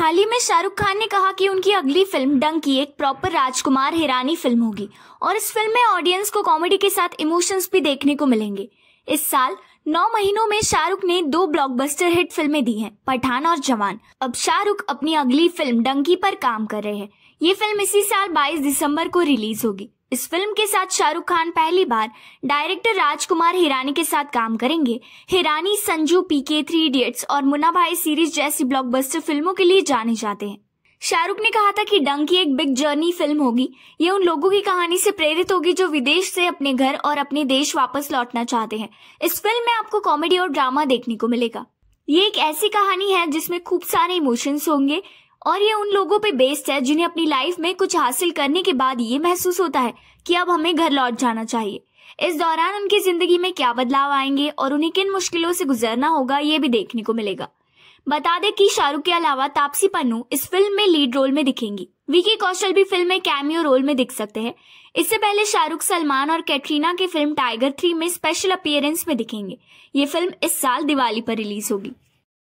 हाल ही में शाहरुख खान ने कहा कि उनकी अगली फिल्म डंकी एक प्रॉपर राजकुमार हिरानी फिल्म होगी और इस फिल्म में ऑडियंस को कॉमेडी के साथ इमोशंस भी देखने को मिलेंगे इस साल नौ महीनों में शाहरुख ने दो ब्लॉकबस्टर हिट फिल्में दी हैं पठान और जवान अब शाहरुख अपनी अगली फिल्म डंकी पर काम कर रहे हैं ये फिल्म इसी साल 22 दिसंबर को रिलीज होगी इस फिल्म के साथ शाहरुख खान पहली बार डायरेक्टर राजकुमार हिरानी के साथ काम करेंगे हिरानी संजू पीके थ्री इडियट्स और मुन्ना भाई सीरीज जैसी ब्लॉकबस्टर फिल्मों के लिए जाने जाते हैं शाहरुख ने कहा था कि डंकी एक बिग जर्नी फिल्म होगी ये उन लोगों की कहानी से प्रेरित होगी जो विदेश से अपने घर और अपने देश वापस लौटना चाहते हैं इस फिल्म में आपको कॉमेडी और ड्रामा देखने को मिलेगा ये एक ऐसी कहानी है जिसमें खूब सारे इमोशंस होंगे और ये उन लोगों पे बेस्ड है जिन्हें अपनी लाइफ में कुछ हासिल करने के बाद ये महसूस होता है कि अब हमें घर लौट जाना चाहिए इस दौरान उनकी जिंदगी में क्या बदलाव आएंगे और उन्हें किन मुश्किलों से गुजरना होगा ये भी देखने को मिलेगा बता दें कि शाहरुख के अलावा तापसी पन्नू इस फिल्म में लीड रोल में दिखेंगी विकी कौशल भी फिल्म में कैमियो रोल में दिख सकते हैं इससे पहले शाहरुख सलमान और कैटरीना की फिल्म टाइगर थ्री में स्पेशल अपियरेंस में दिखेंगे ये फिल्म इस साल दिवाली पर रिलीज होगी